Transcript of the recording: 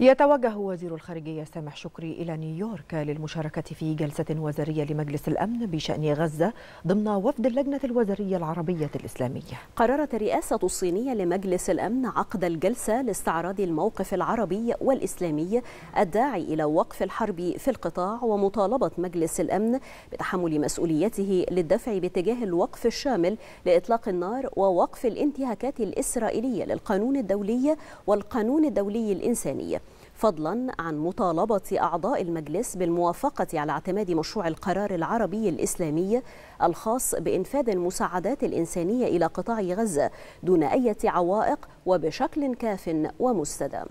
يتوجه وزير الخارجية سامح شكري إلى نيويورك للمشاركة في جلسة وزارية لمجلس الأمن بشأن غزة ضمن وفد اللجنة الوزارية العربية الإسلامية قررت الرئاسة الصينية لمجلس الأمن عقد الجلسة لاستعراض الموقف العربي والإسلامي الداعي إلى وقف الحرب في القطاع ومطالبة مجلس الأمن بتحمل مسؤوليته للدفع باتجاه الوقف الشامل لإطلاق النار ووقف الانتهاكات الإسرائيلية للقانون الدولي والقانون الدولي الإنساني فضلا عن مطالبة أعضاء المجلس بالموافقة على اعتماد مشروع القرار العربي الإسلامي الخاص بإنفاذ المساعدات الإنسانية إلى قطاع غزة دون أي عوائق وبشكل كاف ومستدام